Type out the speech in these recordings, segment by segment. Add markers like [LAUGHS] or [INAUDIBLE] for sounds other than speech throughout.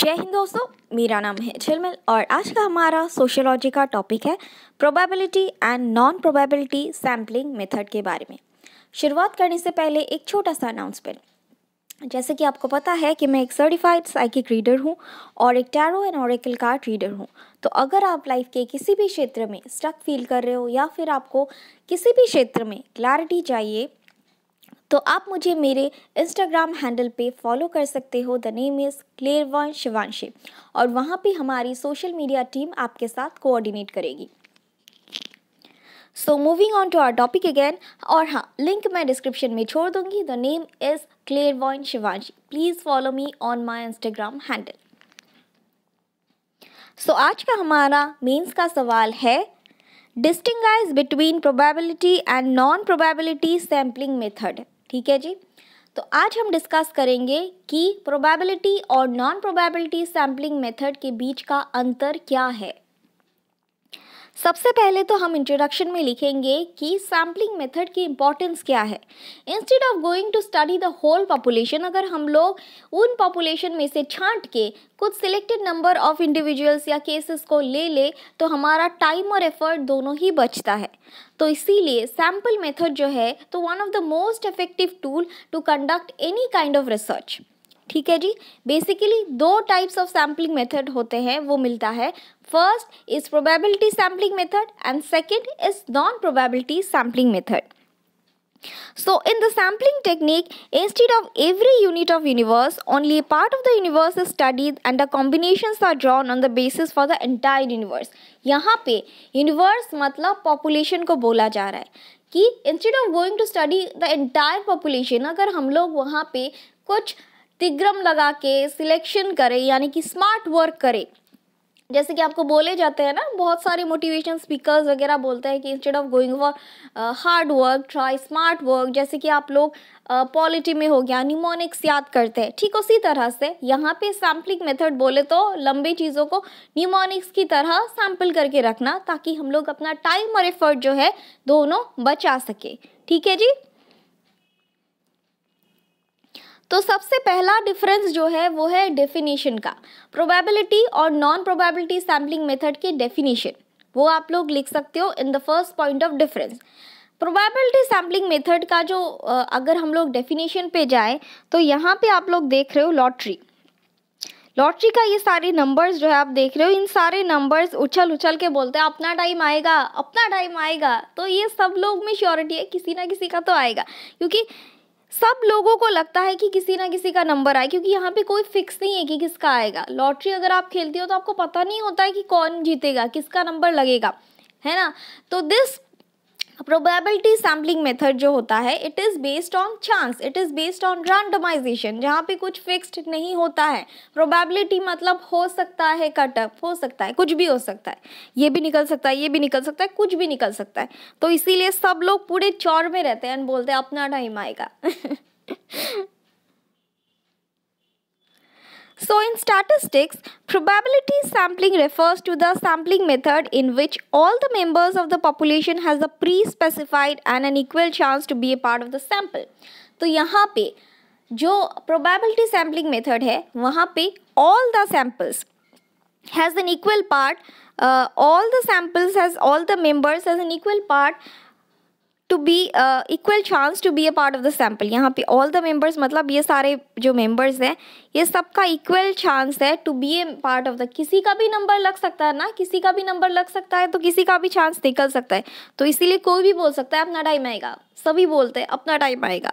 जय हिंद दोस्तों मेरा नाम है झिलमिल और आज का हमारा सोशियोलॉजी का टॉपिक है probability and non probability sampling method के बारे में शुरुआत करने से पहले एक छोटा सा अनाउंसमेंट जैसे कि आपको पता है कि मैं एक सर्टिफाइड साइकिक रीडर हूँ और एक tarot and oracle card reader हूँ तो अगर आप लाइफ के किसी भी क्षेत्र में स्टक फील कर रहे हो या फिर आपको किसी भी क्षेत्र में क्लैरिटी चाहिए तो आप मुझे मेरे इंस्टाग्राम हैंडल पे फॉलो कर सकते हो the name is one Shivanshi और वहाँ पे हमारी सोशल मीडिया टीम आपके साथ कोऑर्डिनेट करेगी so moving on to our topic again और हाँ लिंक मैं डिस्क्रिप्शन में छोड़ दूंगी द नेम इज़ वॉइन Shivanshi please follow me on my Instagram handle so आज का हमारा मीन्स का सवाल है distinguish between probability and non probability sampling method ठीक है जी तो आज हम डिस्कस करेंगे कि प्रोबेबिलिटी और नॉन प्रोबेबिलिटी सैम्पलिंग मेथड के बीच का अंतर क्या है सबसे पहले तो हम इंट्रोडक्शन में लिखेंगे कि सैम्पलिंग मेथड की इम्पोर्टेंस क्या है instead of going to study the whole population अगर हम लोग उन पॉपुलेशन में से छांट के कुछ सिलेक्टेड नंबर ऑफ इंडिविजुअल्स या केसेस को ले ले तो हमारा टाइम और एफर्ट दोनों ही बचता है तो इसीलिए सैम्पल मेथड जो है तो one of the most effective tool to conduct any kind of research ठीक है जी बेसिकली दो टाइप्स ऑफ सैम्पलिंग मेथड होते हैं वो मिलता है first is probability sampling method and second is non probability sampling method So in the sampling technique, instead of every unit of universe, only a part of the universe is studied and the combinations are drawn on the basis for the entire universe. यहाँ पे universe मतलब population को बोला जा रहा है कि instead of going to study the entire population अगर हम लोग वहाँ पे कुछ तिग्रम लगा के सिलेक्शन करे यानी कि स्मार्ट वर्क करे जैसे कि आपको बोले जाते हैं ना बहुत सारे मोटिवेशन स्पीकर्स वगैरह बोलते हैं कि instead of going for hard work try smart work जैसे कि आप लोग पॉलिटी uh, में हो गया निमोनिक्स याद करते हैं ठीक उसी तरह से यहाँ पे सैम्पलिंग मेथड बोले तो लंबी चीज़ों को निमोनिक्स की तरह सैम्पल करके रखना ताकि हम लोग अपना टाइम और एफर्ट जो है दोनों बचा सके ठीक है जी तो सबसे पहला डिफरेंस जो है वो है डेफिनेशन का प्रोबेबिलिटी और नॉन प्रोबेबिलिटी सैम्पलिंग मेथड के डेफिनेशन वो आप लोग लिख सकते हो in the first point of difference probability sampling method का जो अगर हम लोग डेफिनेशन पे जाए तो यहाँ पे आप लोग देख रहे हो लॉटरी लॉटरी का ये सारे नंबर्स जो है आप देख रहे हो इन सारे नंबर्स उछल उछल के बोलते हैं अपना टाइम आएगा अपना टाइम आएगा तो ये सब लोग में श्योरिटी है किसी ना किसी का तो आएगा क्योंकि सब लोगों को लगता है कि किसी ना किसी का नंबर आए क्योंकि यहाँ पे कोई फिक्स नहीं है कि किसका आएगा लॉटरी अगर आप खेलती हो तो आपको पता नहीं होता है कि कौन जीतेगा किसका नंबर लगेगा है ना तो दिस प्रोबेबिलिटी सैम्पलिंग मेथड जो होता है it is based on chance it is based on randomization जहाँ पे कुछ फिक्स्ड नहीं होता है प्रोबेबिलिटी मतलब हो सकता है कटअप हो सकता है कुछ भी हो सकता है ये भी निकल सकता है ये भी निकल सकता है कुछ भी निकल सकता है तो इसीलिए सब लोग पूरे चौर में रहते हैं एंड बोलते हैं अपना टाइम आएगा [LAUGHS] So in statistics, probability sampling refers to the sampling method in which all the members of the population has a pre-specified and an equal chance to be a part of the sample. So, here, the probability sampling method है वहाँ all the samples has an equal part uh, all the samples has all the members has an equal part to be equal chance to be a part of the sample यहाँ पे all the members मतलब ये सारे जो members हैं ये सबका equal chance है to be a part of the किसी का भी नंबर लग सकता है ना किसी का भी नंबर लग सकता है तो किसी का भी चांस निकल सकता है तो इसीलिए कोई भी बोल सकता है अपना टाइम आएगा सभी बोलते हैं अपना टाइम आएगा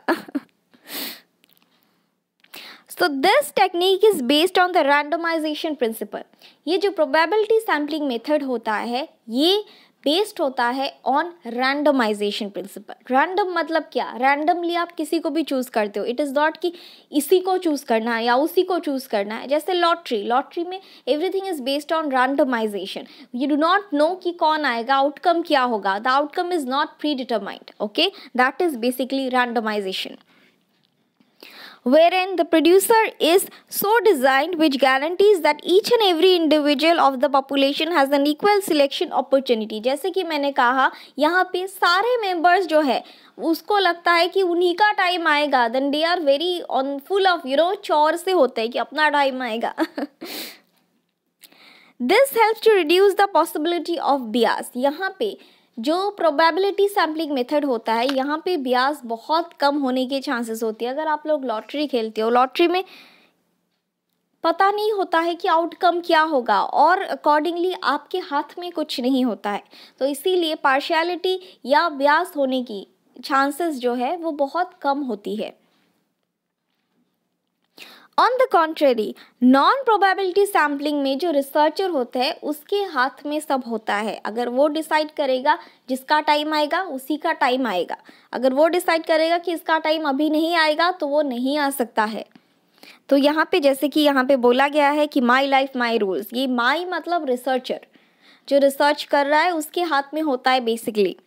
so this technique is based on the randomization principle ये जो प्रोबेबिलिटी सैम्पलिंग मेथड होता है ये बेस्ड होता है ऑन रैंडमाइजेशन प्रिंसिपल रैंडम मतलब क्या रैंडमली आप किसी को भी चूज़ करते हो इट इज़ नॉट कि इसी को चूज़ करना है या उसी को चूज़ करना है जैसे लॉटरी लॉटरी में everything is based on randomization you do not know कि कौन आएगा आउटकम क्या होगा the outcome is not predetermined okay that is basically randomization wherein the producer is so designed which guarantees that each and every individual of the population has an equal selection opportunity जैसे कि मैंने कहा यहाँ पे सारे members जो है उसको लगता है कि उन्हीं का टाइम आएगा then they are very on full of you know चौर से होते हैं कि अपना टाइम आएगा this help to reduce the possibility of bias यहाँ पे जो प्रोबेबिलिटी सैम्पलिंग मेथड होता है यहाँ पे ब्याज बहुत कम होने के चांसेस होती है अगर आप लोग लॉटरी खेलते हो लॉटरी में पता नहीं होता है कि आउटकम क्या होगा और अकॉर्डिंगली आपके हाथ में कुछ नहीं होता है तो इसीलिए पार्शियलिटी या ब्याज होने की चांसेस जो है वो बहुत कम होती है on the contrary non probability sampling में जो रिसर्चर होते हैं उसके हाथ में सब होता है अगर वो डिसाइड करेगा जिसका टाइम आएगा उसी का टाइम आएगा अगर वो डिसाइड करेगा कि इसका टाइम अभी नहीं आएगा तो वो नहीं आ सकता है तो यहाँ पे जैसे कि यहाँ पे बोला गया है कि माई लाइफ माई रूल्स ये माई मतलब रिसर्चर जो रिसर्च कर रहा है उसके हाथ में होता है basically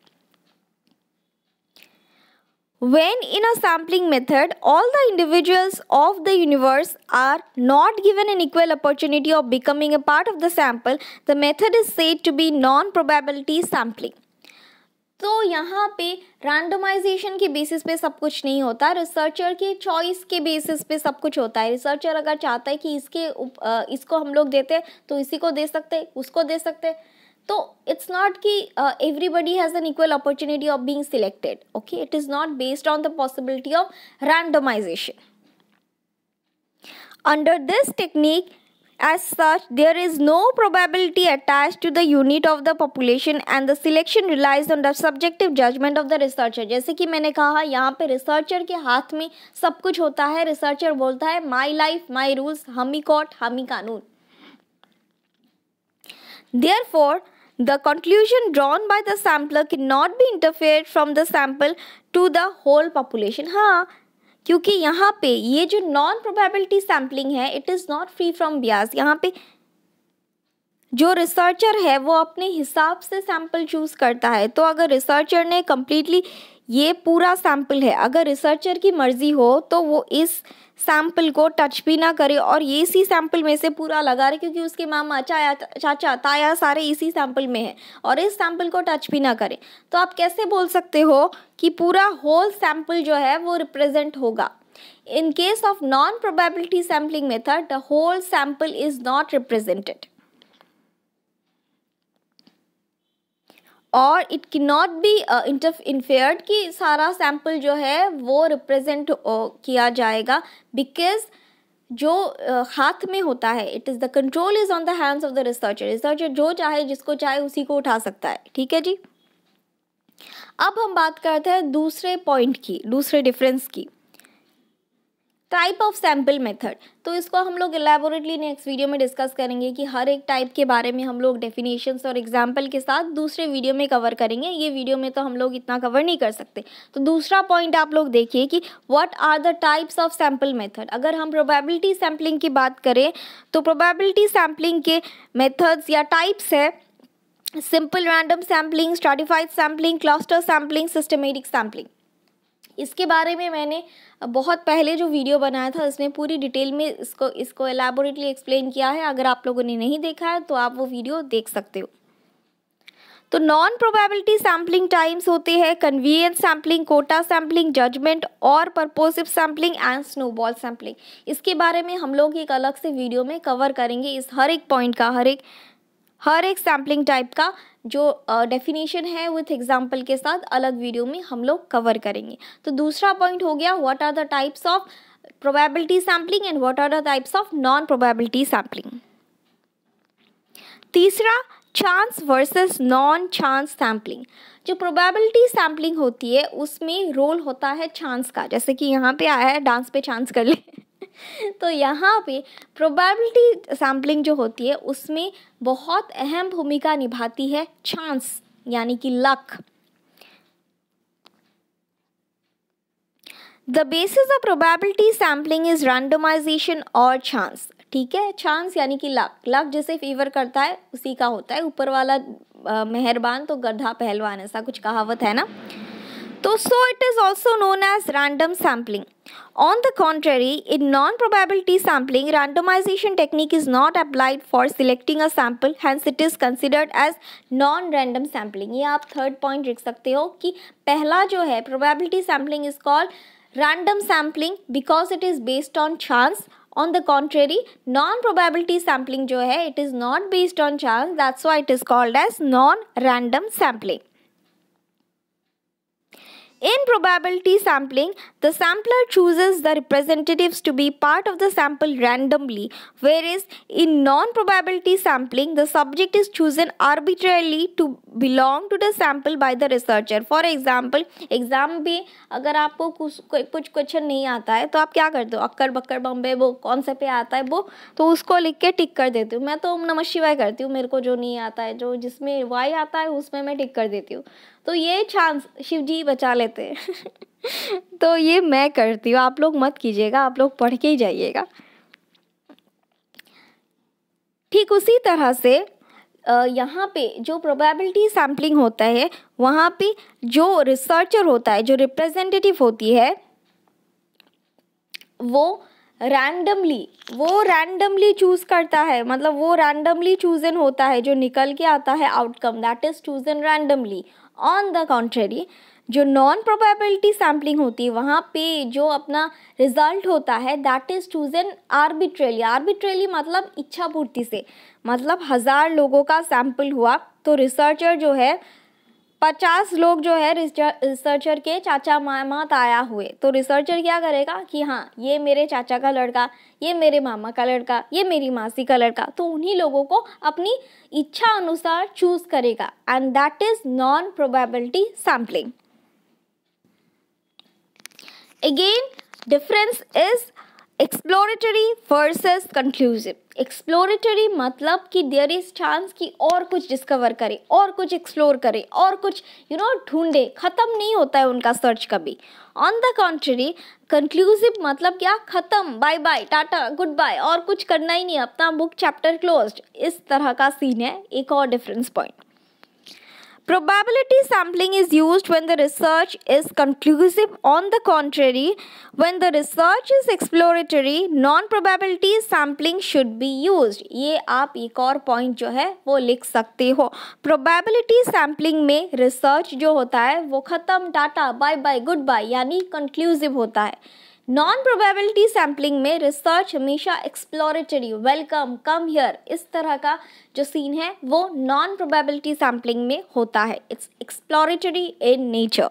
When in a sampling method, all the individuals of the universe are not given an equal opportunity of becoming a part of the sample, the method is said to be non-probability sampling. तो यहाँ पे randomisation के basis पे सब कुछ नहीं होता researcher के चॉइस के बेसिस पे सब कुछ होता है रिसर्चर अगर चाहता है कि इसके उप, इसको हम लोग देते हैं तो इसी को दे सकते हैं उसको दे सकते हैं तो इट्स नॉट कि everybody has an equal opportunity of being selected okay it is not based on the possibility of randomization under this technique as such there is no probability attach to the unit of the population and the selection relies on the subjective judgement of the researcher जैसे कि मैंने कहा यहाँ पे researcher के हाथ में सब कुछ होता है रिसर्चर बोलता है माई लाइफ माई रूल्स हमी कॉट हमी कानून Therefore, the conclusion drawn by the sampler cannot be interfered from the sample to the whole population. हाँ क्योंकि यहाँ पे ये जो नॉन प्रोबेबिलिटी सैम्पलिंग है it is not free from bias यहाँ पे जो रिसर्चर है वो अपने हिसाब से सैम्पल चूज़ करता है तो अगर रिसर्चर ने कम्प्लीटली ये पूरा सैम्पल है अगर रिसर्चर की मर्ज़ी हो तो वो इस सैंपल को टच भी ना करे और ये इसी सैंपल में से पूरा लगा रहे क्योंकि उसके मामा चाया चाचा ताया सारे इसी सैंपल में है और इस सैंपल को टच भी ना करे तो आप कैसे बोल सकते हो कि पूरा होल सैंपल जो है वो रिप्रेजेंट होगा in case of non probability sampling method the whole sample is not represented और it can not be unfair कि सारा सैम्पल जो है वो रिप्रेजेंट uh, किया जाएगा बिकॉज जो uh, हाथ में होता है it is the control is on the hands of the researcher researcher जो चाहे जिसको चाहे उसी को उठा सकता है ठीक है जी अब हम बात करते हैं दूसरे पॉइंट की दूसरे डिफरेंस की टाइप ऑफ सैम्पल मेथड तो इसको हम लोग एलेबोरेटली नेक्स्ट वीडियो में डिस्कस करेंगे कि हर एक टाइप के बारे में हम लोग डेफिनेशंस और एग्जाम्पल के साथ दूसरे वीडियो में कवर करेंगे ये वीडियो में तो हम लोग इतना कवर नहीं कर सकते तो दूसरा पॉइंट आप लोग देखिए कि what are the types of sample method अगर हम प्रोबेबिलिटी सैम्पलिंग की बात करें तो प्रोबेबिलिटी सैम्पलिंग के मेथड्स या टाइप्स है simple random sampling stratified sampling cluster sampling systematic sampling इसके बारे में मैंने बहुत पहले जो वीडियो बनाया था उसमें पूरी डिटेल में इसको इसको एलाबोरेटली एक्सप्लेन किया है अगर आप लोगों ने नहीं देखा है तो आप वो वीडियो देख सकते हो तो नॉन प्रोबेबिलिटी सैम्पलिंग टाइम्स होते हैं convenience sampling quota sampling judgement और purposive sampling and snowball sampling इसके बारे में हम लोग एक अलग से वीडियो में कवर करेंगे इस हर एक पॉइंट का हर एक हर एक सैम्पलिंग टाइप का जो डेफिनेशन है विथ एग्जाम्पल के साथ अलग वीडियो में हम लोग कवर करेंगे तो दूसरा पॉइंट हो गया what are the types of probability sampling and what are the types of non probability sampling तीसरा chance versus non chance sampling जो प्रोबेबिलिटी सैम्पलिंग होती है उसमें रोल होता है चांस का जैसे कि यहाँ पे आया है डांस पे चांस कर ले तो यहाँ पे प्रोबेबिलिटी सैम्पलिंग जो होती है उसमें बहुत अहम भूमिका निभाती है चांस यानी कि luck the basis of probability sampling is randomization और चांस ठीक है चांस यानी कि लक लक जैसे फेवर करता है उसी का होता है ऊपर वाला मेहरबान तो गधा पहलवान ऐसा कुछ कहावत है ना Though so, it is also known as random sampling. On the contrary, in non-probability sampling, randomization technique is not applied for selecting a sample, hence it is considered as non-random sampling. ये आप third point लिख is, first, probability sampling is called random sampling because it is based on chance on the contrary non probability sampling jo hai it is not based on chance that's why it is called as non random sampling In probability sampling, the sampler chooses the representatives to be part of the sample randomly, whereas in non-probability sampling, the subject is chosen arbitrarily to belong to the sample by the researcher. For example, exam भी अगर आपको कुछ कुछ question नहीं आता है तो आप क्या करते हो अक्कर बक्कर बम्बे वो कौन से पे आता है वो तो उसको लिख के टिक कर देती हूँ मैं तो ओम नमः शिवाय करती हूँ मेरे को जो नहीं आता है जो जिसमें वाई आता है उसमें मैं टिक कर देती हूँ तो ये चांस शिव जी बचा लेते हैं [LAUGHS] तो ये मैं करती हूँ आप लोग मत कीजिएगा आप लोग पढ़ के ही जाइएगा ठीक उसी तरह से यहाँ पे जो प्रोबेबिलिटी सैम्पलिंग होता है वहाँ पे जो रिसर्चर होता है जो रिप्रेजेंटेटिव होती है वो रैंडमली वो रैंडमली चूज़ करता है मतलब वो रैंडमली चूज़न होता है जो निकल के आता है outcome that is chosen randomly on the contrary जो नॉन प्रोबेबिलिटी सैम्पलिंग होती है वहाँ पे जो अपना रिजल्ट होता है that is chosen arbitrarily arbitrarily मतलब इच्छा पूर्ति से मतलब हज़ार लोगों का सैम्पल हुआ तो रिसर्चर जो है पचास लोग जो है रिसर्चर के चाचा मामा ताया हुए तो रिसर्चर क्या करेगा कि हाँ ये मेरे चाचा का लड़का ये मेरे मामा का लड़का ये मेरी मासी का लड़का तो उन्हीं लोगों को अपनी इच्छा अनुसार चूज करेगा and that is non probability sampling again difference is exploratory versus conclusive exploratory मतलब कि देयर इज चांस कि और कुछ डिस्कवर करें और कुछ एक्सप्लोर करें और कुछ यू नो ढूंढे ख़त्म नहीं होता है उनका सर्च कभी ऑन द कॉन्ट्री कंक्लूसिव मतलब क्या ख़त्म बाय बाय टाटा गुड बाय और कुछ करना ही नहीं अपना बुक चैप्टर क्लोज इस तरह का सीन है एक और difference point Probability sampling is used when the research is conclusive. On the contrary, when the research is exploratory, non-probability sampling should be used. ye aap ek aur point jo hai wo likh sakte ho probability sampling mein research jo hota hai wo khatam टाटा bye bye goodbye yani conclusive hota hai non probability sampling में research हमेशा exploratory welcome come here इस तरह का जो scene है वो non probability sampling में होता है it's exploratory in nature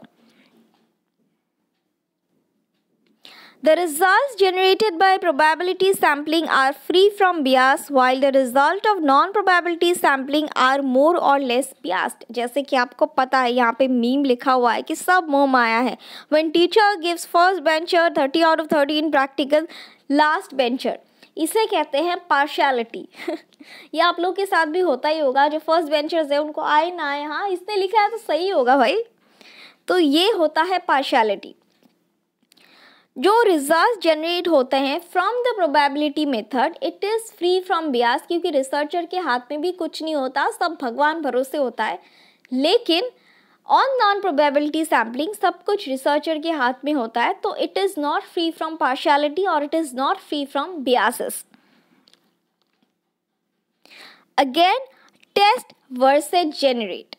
The results generated by probability sampling are free from bias while the result of non-probability sampling are more or less biased. जैसे कि आपको पता है यहाँ पे मीम लिखा हुआ है कि सब मोह माया है When teacher gives first bencher 30 out of 30 in practical, last bencher इसे कहते हैं पार्शियलिटी ये आप लोग के साथ भी होता ही होगा जो फर्स्ट बेंचर्स है उनको आए ना आए हाँ इसने लिखा है तो सही होगा भाई तो ये होता है पार्शियलिटी जो रिजल्ट जनरेट होते हैं from the probability method it is free from bias क्योंकि रिसर्चर के हाथ में भी कुछ नहीं होता सब भगवान भरोसे होता है लेकिन ऑन नॉन प्रोबेबिलिटी सैम्पलिंग सब कुछ रिसर्चर के हाथ में होता है तो it is not free from partiality और it is not free from biases again test versus generate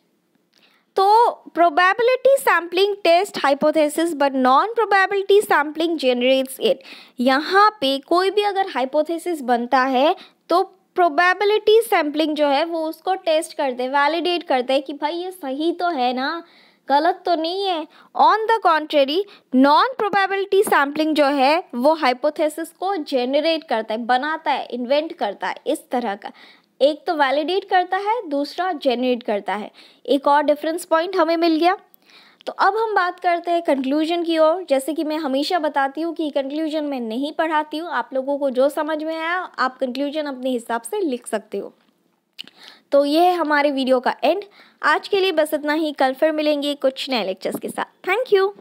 तो probability sampling test hypothesis but non probability sampling generates it यहाँ पे कोई भी अगर हाइपोथेसिस बनता है तो प्रोबेबिलिटी सैम्पलिंग जो है वो उसको टेस्ट करते दे वैलिडेट करते हैं कि भाई ये सही तो है ना गलत तो नहीं है on the contrary non probability sampling जो है वो हाइपोथेसिस को जेनरेट करता है बनाता है इन्वेंट करता है इस तरह का एक तो वैलिडेट करता है दूसरा जेनरेट करता है एक और डिफरेंस पॉइंट हमें मिल गया तो अब हम बात करते हैं कंक्लूजन की ओर जैसे कि मैं हमेशा बताती हूँ कि कंक्लूजन में नहीं पढ़ाती हूँ आप लोगों को जो समझ में आया आप कंक्लूजन अपने हिसाब से लिख सकते हो तो ये है हमारे वीडियो का एंड आज के लिए बस इतना ही कल फिर मिलेंगे कुछ नए लेक्चर्स के साथ थैंक यू